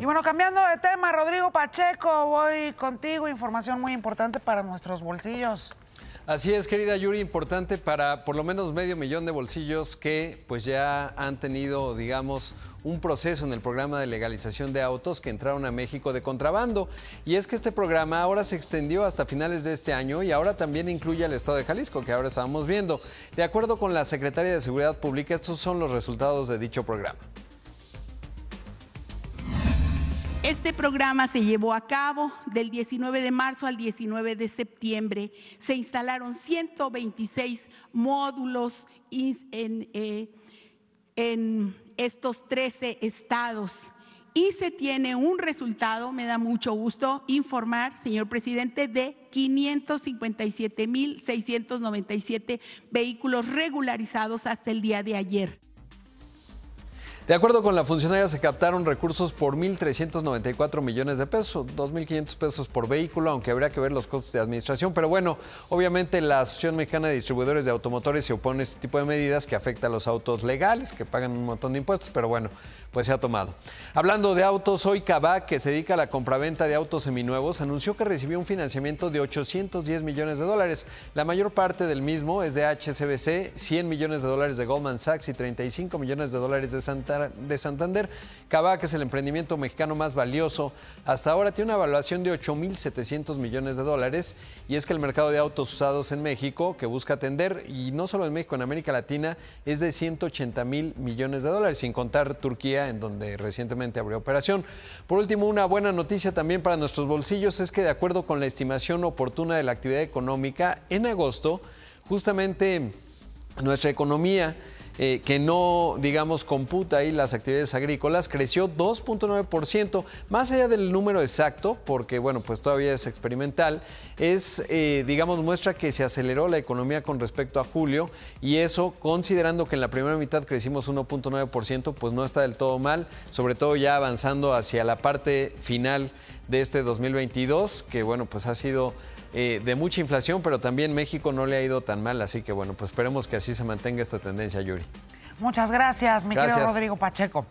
Y bueno, cambiando de tema, Rodrigo Pacheco, voy contigo. Información muy importante para nuestros bolsillos. Así es, querida Yuri, importante para por lo menos medio millón de bolsillos que pues ya han tenido, digamos, un proceso en el programa de legalización de autos que entraron a México de contrabando. Y es que este programa ahora se extendió hasta finales de este año y ahora también incluye al estado de Jalisco, que ahora estamos viendo. De acuerdo con la Secretaría de Seguridad Pública, estos son los resultados de dicho programa. Este programa se llevó a cabo del 19 de marzo al 19 de septiembre. Se instalaron 126 módulos eh, en, estos 13 estados y se tiene un resultado, me da mucho gusto informar, señor presidente, de 557.697 vehículos regularizados hasta el día de ayer. De acuerdo con la funcionaria, se captaron recursos por 1.394 millones de pesos, 2.500 pesos por vehículo, aunque habría que ver los costos de administración. Pero bueno, obviamente la Asociación Mexicana de Distribuidores de Automotores se opone a este tipo de medidas que afecta a los autos legales, que pagan un montón de impuestos, pero bueno, pues se ha tomado. Hablando de autos, hoy CABA, que se dedica a la compraventa de autos seminuevos, anunció que recibió un financiamiento de 810 millones de dólares. La mayor parte del mismo es de HSBC, 100 millones de dólares de Goldman Sachs y 35 millones de dólares de Santa de Santander. que es el emprendimiento mexicano más valioso. Hasta ahora tiene una evaluación de 8.700 millones de dólares y es que el mercado de autos usados en México, que busca atender, y no solo en México, en América Latina, es de 180 mil millones de dólares, sin contar Turquía, en donde recientemente abrió operación. Por último, una buena noticia también para nuestros bolsillos es que de acuerdo con la estimación oportuna de la actividad económica, en agosto, justamente nuestra economía eh, que no, digamos, computa ahí las actividades agrícolas, creció 2.9%, más allá del número exacto, porque, bueno, pues todavía es experimental, es, eh, digamos, muestra que se aceleró la economía con respecto a julio y eso, considerando que en la primera mitad crecimos 1.9%, pues no está del todo mal, sobre todo ya avanzando hacia la parte final de este 2022, que bueno, pues ha sido eh, de mucha inflación, pero también México no le ha ido tan mal, así que bueno, pues esperemos que así se mantenga esta tendencia, Yuri. Muchas gracias, mi querido Rodrigo Pacheco.